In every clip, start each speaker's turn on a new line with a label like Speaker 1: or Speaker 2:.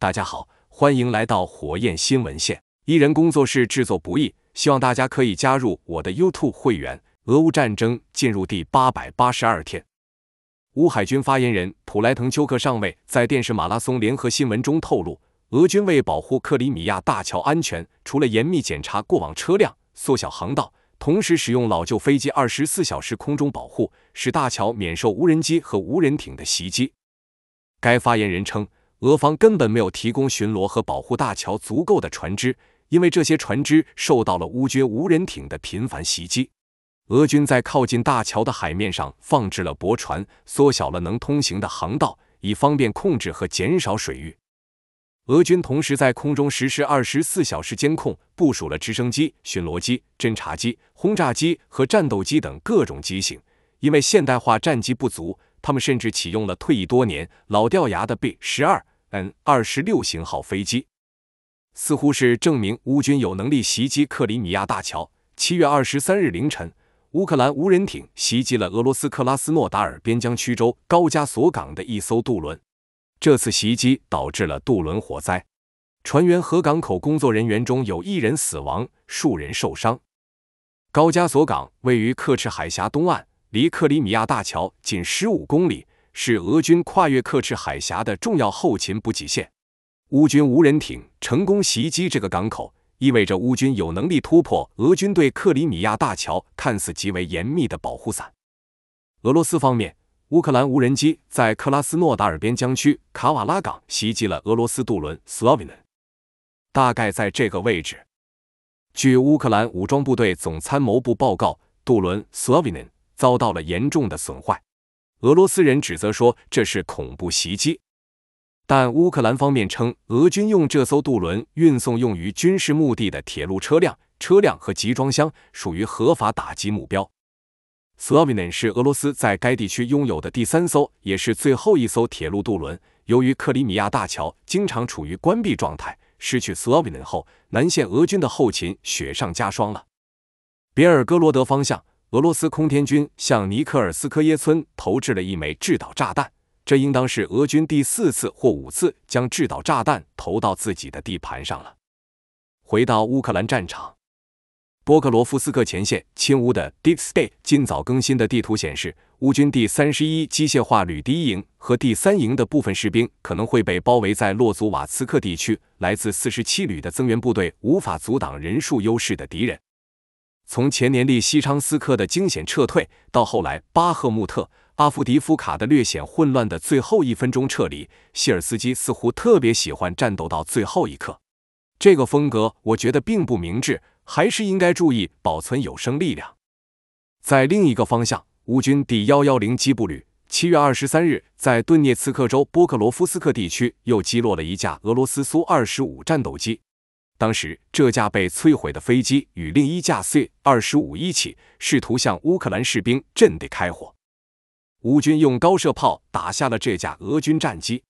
Speaker 1: 大家好，欢迎来到火焰新闻线。一人工作室制作不易，希望大家可以加入我的 YouTube 会员。俄乌战争进入第八百八十二天，乌海军发言人普莱滕丘克上尉在电视马拉松联合新闻中透露，俄军为保护克里米亚大桥安全，除了严密检查过往车辆、缩小航道，同时使用老旧飞机二十四小时空中保护，使大桥免受无人机和无人艇的袭击。该发言人称。俄方根本没有提供巡逻和保护大桥足够的船只，因为这些船只受到了乌军无人艇的频繁袭击。俄军在靠近大桥的海面上放置了驳船，缩小了能通行的航道，以方便控制和减少水域。俄军同时在空中实施二十四小时监控，部署了直升机、巡逻机、侦察机、轰炸机和战斗机等各种机型。因为现代化战机不足，他们甚至启用了退役多年、老掉牙的 B 十二。n 二十六型号飞机，似乎是证明乌军有能力袭击克里米亚大桥。七月二十三日凌晨，乌克兰无人艇袭击了俄罗斯克拉斯诺达尔边疆区州高加索港的一艘渡轮。这次袭击导致了渡轮火灾，船员和港口工作人员中有一人死亡，数人受伤。高加索港位于克赤海峡东岸，离克里米亚大桥仅十五公里。是俄军跨越克赤海峡的重要后勤补给线。乌军无人艇成功袭击这个港口，意味着乌军有能力突破俄军对克里米亚大桥看似极为严密的保护伞。俄罗斯方面，乌克兰无人机在克拉斯诺达尔边疆区卡瓦拉港袭击了俄罗斯渡轮 Sloven，大概在这个位置。据乌克兰武装部队总参谋部报告，渡轮 Sloven 遭到了严重的损坏。俄罗斯人指责说这是恐怖袭击，但乌克兰方面称，俄军用这艘渡轮运送用于军事目的的铁路车辆、车辆和集装箱，属于合法打击目标。Slovenin 是俄罗斯在该地区拥有的第三艘，也是最后一艘铁路渡轮。由于克里米亚大桥经常处于关闭状态，失去 Slovenin 后，南线俄军的后勤雪上加霜了。别尔哥罗德方向。俄罗斯空天军向尼克尔斯科耶村投掷了一枚制导炸弹，这应当是俄军第四次或五次将制导炸弹投到自己的地盘上了。回到乌克兰战场，波克罗夫斯克前线亲乌的 Deepstate 今早更新的地图显示，乌军第三十一机械化旅第一营和第三营的部分士兵可能会被包围在洛祖瓦茨克地区。来自四十七旅的增援部队无法阻挡人数优势的敌人。从前年利西昌斯克的惊险撤退，到后来巴赫穆特、阿夫迪夫卡的略显混乱的最后一分钟撤离，希尔斯基似乎特别喜欢战斗到最后一刻。这个风格我觉得并不明智，还是应该注意保存有生力量。在另一个方向，乌军第幺幺零机步旅七月二十三日在顿涅茨克州波克罗夫斯克地区又击落了一架俄罗斯苏二十五战斗机。当时，这架被摧毁的飞机与另一架二 -25 一起，试图向乌克兰士兵阵地开火。乌军用高射炮打下了这架俄军战机，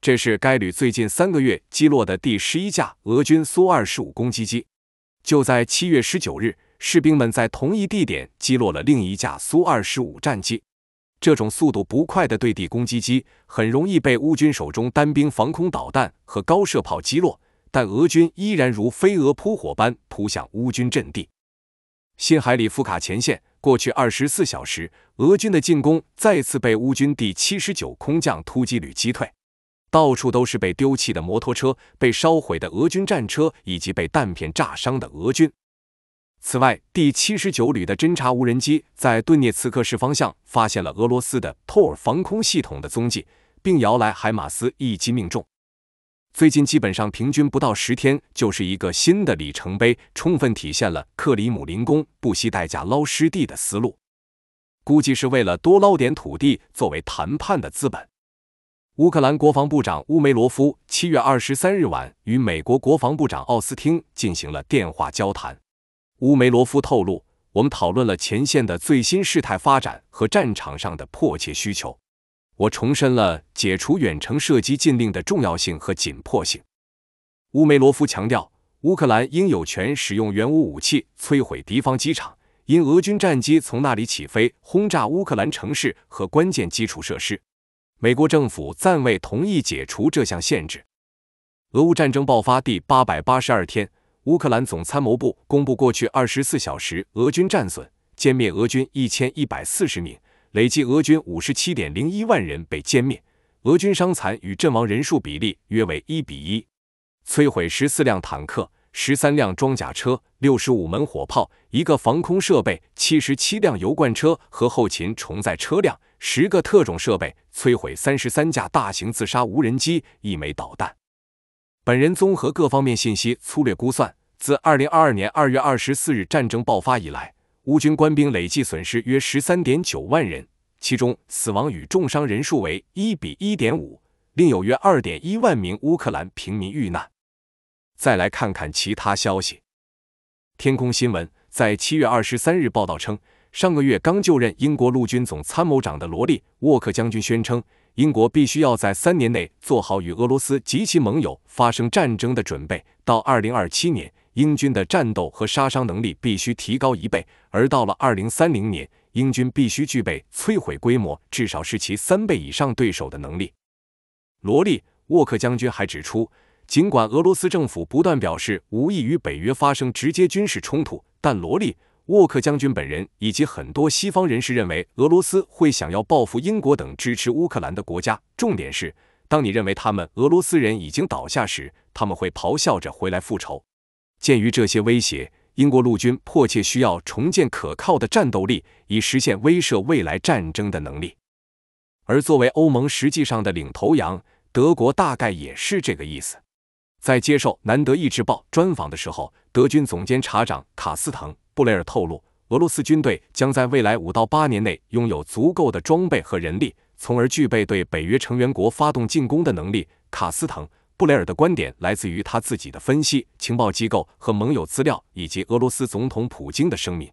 Speaker 1: 这是该旅最近三个月击落的第十一架俄军苏 -25 攻击机。就在七月十九日，士兵们在同一地点击落了另一架苏 -25 战机。这种速度不快的对地攻击机，很容易被乌军手中单兵防空导弹和高射炮击落。但俄军依然如飞蛾扑火般扑向乌军阵地。新海里夫卡前线过去二十四小时，俄军的进攻再次被乌军第七十九空降突击旅击退。到处都是被丢弃的摩托车、被烧毁的俄军战车以及被弹片炸伤的俄军。此外，第七十九旅的侦察无人机在顿涅茨克市方向发现了俄罗斯的托尔防空系统的踪迹，并摇来海马斯一击命中。最近基本上平均不到十天就是一个新的里程碑，充分体现了克里姆林宫不惜代价捞失地的思路，估计是为了多捞点土地作为谈判的资本。乌克兰国防部长乌梅罗夫七月二十三日晚与美国国防部长奥斯汀进行了电话交谈。乌梅罗夫透露，我们讨论了前线的最新事态发展和战场上的迫切需求。我重申了解除远程射击禁令的重要性和紧迫性。乌梅罗夫强调，乌克兰应有权使用原武器摧毁敌方机场，因俄军战机从那里起飞轰炸乌克兰城市和关键基础设施。美国政府暂未同意解除这项限制。俄乌战争爆发第八百八十二天，乌克兰总参谋部公布过去二十四小时俄军战损，歼灭俄军一千一百四十名。累计俄军五十七点零一万人被歼灭，俄军伤残与阵亡人数比例约为一比一，摧毁十四辆坦克、十三辆装甲车、六十五门火炮、一个防空设备、七十七辆油罐车和后勤重载车辆、十个特种设备，摧毁三十三架大型自杀无人机、一枚导弹。本人综合各方面信息，粗略估算，自二零二二年二月二十四日战争爆发以来。乌军官兵累计损失约十三点九万人，其中死亡与重伤人数为一比一点五，另有约二点一万名乌克兰平民遇难。再来看看其他消息。天空新闻在七月二十三日报道称，上个月刚就任英国陆军总参谋长的罗利·沃克将军宣称，英国必须要在三年内做好与俄罗斯及其盟友发生战争的准备，到二零二七年。英军的战斗和杀伤能力必须提高一倍，而到了二零三零年，英军必须具备摧毁规模至少是其三倍以上对手的能力。罗利·沃克将军还指出，尽管俄罗斯政府不断表示无意与北约发生直接军事冲突，但罗利·沃克将军本人以及很多西方人士认为，俄罗斯会想要报复英国等支持乌克兰的国家。重点是，当你认为他们俄罗斯人已经倒下时，他们会咆哮着回来复仇。鉴于这些威胁，英国陆军迫切需要重建可靠的战斗力，以实现威慑未来战争的能力。而作为欧盟实际上的领头羊，德国大概也是这个意思。在接受《南德意志报》专访的时候，德军总监查长卡斯滕·布雷尔透露，俄罗斯军队将在未来五到八年内拥有足够的装备和人力，从而具备对北约成员国发动进攻的能力。卡斯滕。布雷尔的观点来自于他自己的分析、情报机构和盟友资料，以及俄罗斯总统普京的声明。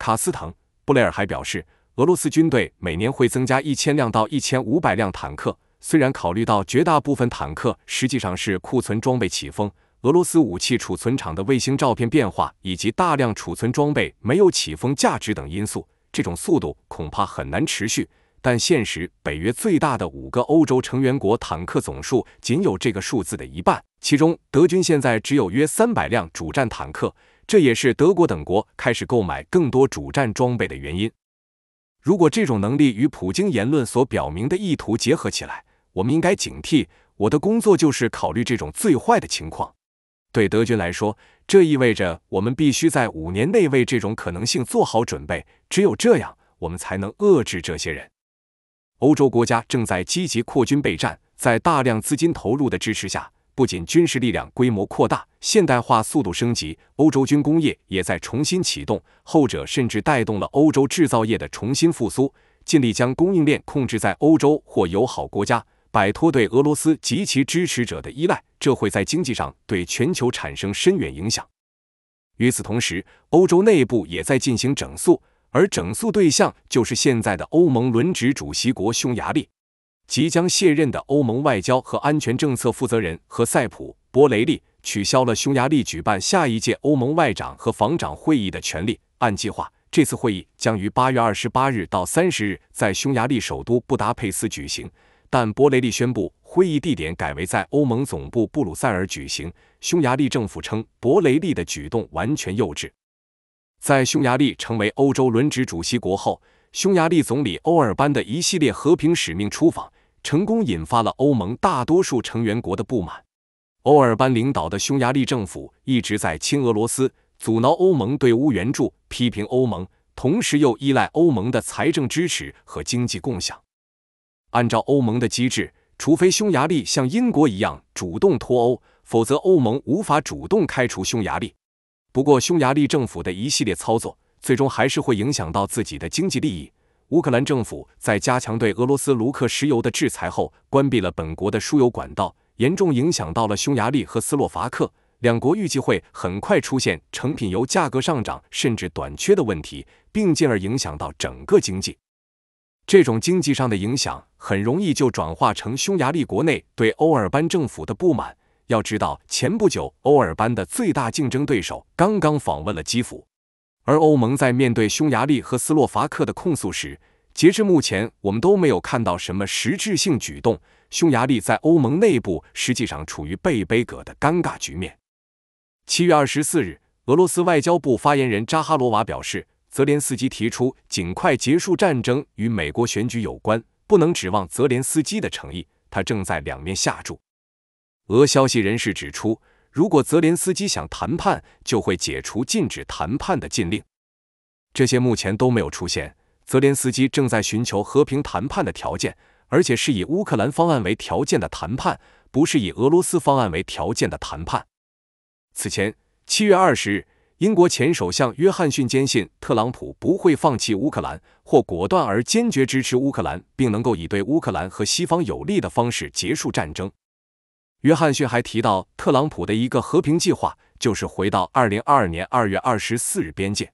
Speaker 1: 卡斯滕·布雷尔还表示，俄罗斯军队每年会增加一千辆到一千五百辆坦克。虽然考虑到绝大部分坦克实际上是库存装备起封，俄罗斯武器储存厂的卫星照片变化，以及大量储存装备没有起封价值等因素，这种速度恐怕很难持续。但现实，北约最大的五个欧洲成员国坦克总数仅有这个数字的一半。其中，德军现在只有约三百辆主战坦克，这也是德国等国开始购买更多主战装备的原因。如果这种能力与普京言论所表明的意图结合起来，我们应该警惕。我的工作就是考虑这种最坏的情况。对德军来说，这意味着我们必须在五年内为这种可能性做好准备。只有这样，我们才能遏制这些人。欧洲国家正在积极扩军备战，在大量资金投入的支持下，不仅军事力量规模扩大、现代化速度升级，欧洲军工业也在重新启动，后者甚至带动了欧洲制造业的重新复苏，尽力将供应链控制在欧洲或友好国家，摆脱对俄罗斯及其支持者的依赖。这会在经济上对全球产生深远影响。与此同时，欧洲内部也在进行整肃。而整肃对象就是现在的欧盟轮值主席国匈牙利，即将卸任的欧盟外交和安全政策负责人何塞普·博雷利取消了匈牙利举办下一届欧盟外长和防长会议的权利。按计划，这次会议将于八月二十八日到三十日在匈牙利首都布达佩斯举行，但博雷利宣布会议地点改为在欧盟总部布鲁塞尔举行。匈牙利政府称，博雷利的举动完全幼稚。在匈牙利成为欧洲轮值主席国后，匈牙利总理欧尔班的一系列和平使命出访，成功引发了欧盟大多数成员国的不满。欧尔班领导的匈牙利政府一直在亲俄罗斯、阻挠欧盟对乌援助、批评欧盟，同时又依赖欧盟的财政支持和经济共享。按照欧盟的机制，除非匈牙利像英国一样主动脱欧，否则欧盟无法主动开除匈牙利。不过，匈牙利政府的一系列操作，最终还是会影响到自己的经济利益。乌克兰政府在加强对俄罗斯卢克石油的制裁后，关闭了本国的输油管道，严重影响到了匈牙利和斯洛伐克两国，预计会很快出现成品油价格上涨甚至短缺的问题，并进而影响到整个经济。这种经济上的影响，很容易就转化成匈牙利国内对欧尔班政府的不满。要知道，前不久，欧尔班的最大竞争对手刚刚访问了基辅。而欧盟在面对匈牙利和斯洛伐克的控诉时，截至目前，我们都没有看到什么实质性举动。匈牙利在欧盟内部实际上处于被背格的尴尬局面。七月二十四日，俄罗斯外交部发言人扎哈罗娃表示，泽连斯基提出尽快结束战争与美国选举有关，不能指望泽连斯基的诚意，他正在两面下注。俄消息人士指出，如果泽连斯基想谈判，就会解除禁止谈判的禁令。这些目前都没有出现。泽连斯基正在寻求和平谈判的条件，而且是以乌克兰方案为条件的谈判，不是以俄罗斯方案为条件的谈判。此前，七月二十日，英国前首相约翰逊坚信特朗普不会放弃乌克兰，或果断而坚决支持乌克兰，并能够以对乌克兰和西方有利的方式结束战争。约翰逊还提到，特朗普的一个和平计划就是回到二零二二年二月二十四日边界。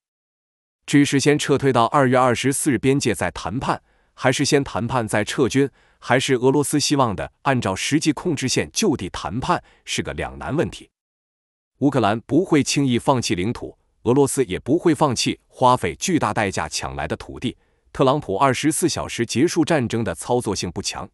Speaker 1: 至于是先撤退到二月二十四日边界再谈判，还是先谈判再撤军，还是俄罗斯希望的按照实际控制线就地谈判，是个两难问题。乌克兰不会轻易放弃领土，俄罗斯也不会放弃花费巨大代价抢来的土地。特朗普二十四小时结束战争的操作性不强。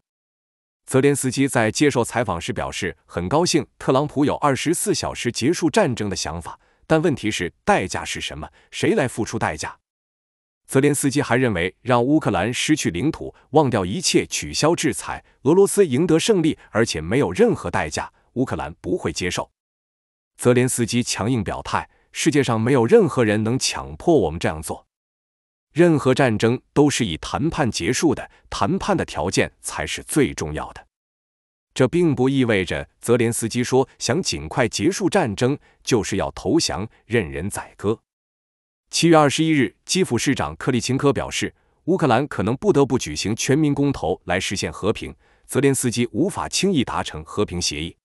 Speaker 1: 泽连斯基在接受采访时表示，很高兴特朗普有二十四小时结束战争的想法，但问题是代价是什么？谁来付出代价？泽连斯基还认为，让乌克兰失去领土、忘掉一切、取消制裁、俄罗斯赢得胜利，而且没有任何代价，乌克兰不会接受。泽连斯基强硬表态：世界上没有任何人能强迫我们这样做。任何战争都是以谈判结束的，谈判的条件才是最重要的。这并不意味着泽连斯基说想尽快结束战争就是要投降、任人宰割。七月二十一日，基辅市长克里钦科表示，乌克兰可能不得不举行全民公投来实现和平，泽连斯基无法轻易达成和平协议。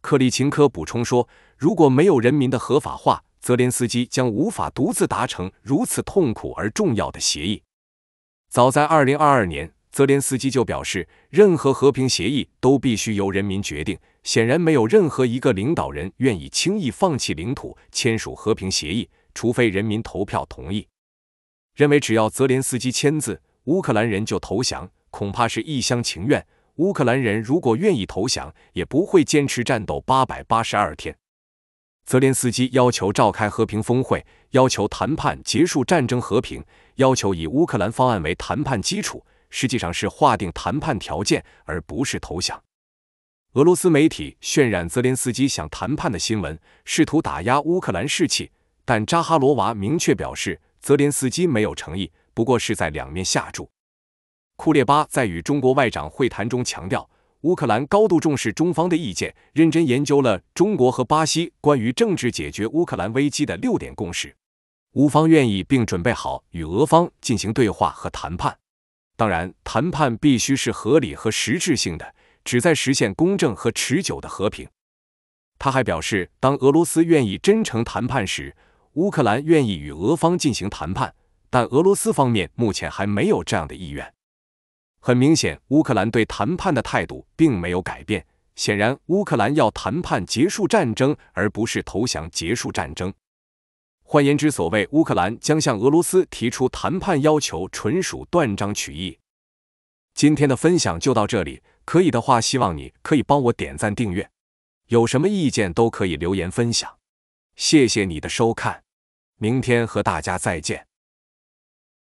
Speaker 1: 克里钦科补充说，如果没有人民的合法化，泽连斯基将无法独自达成如此痛苦而重要的协议。早在二零二二年，泽连斯基就表示，任何和平协议都必须由人民决定。显然，没有任何一个领导人愿意轻易放弃领土签署和平协议，除非人民投票同意。认为只要泽连斯基签字，乌克兰人就投降，恐怕是一厢情愿。乌克兰人如果愿意投降，也不会坚持战斗八百八十二天。泽连斯基要求召开和平峰会，要求谈判结束战争和平，要求以乌克兰方案为谈判基础，实际上是划定谈判条件，而不是投降。俄罗斯媒体渲染泽连斯基想谈判的新闻，试图打压乌克兰士气。但扎哈罗娃明确表示，泽连斯基没有诚意，不过是在两面下注。库列巴在与中国外长会谈中强调。乌克兰高度重视中方的意见，认真研究了中国和巴西关于政治解决乌克兰危机的六点共识。乌方愿意并准备好与俄方进行对话和谈判，当然，谈判必须是合理和实质性的，旨在实现公正和持久的和平。他还表示，当俄罗斯愿意真诚谈判时，乌克兰愿意与俄方进行谈判，但俄罗斯方面目前还没有这样的意愿。很明显，乌克兰对谈判的态度并没有改变。显然，乌克兰要谈判结束战争，而不是投降结束战争。换言之，所谓乌克兰将向俄罗斯提出谈判要求，纯属断章取义。今天的分享就到这里，可以的话，希望你可以帮我点赞、订阅。有什么意见都可以留言分享。谢谢你的收看，明天和大家再见。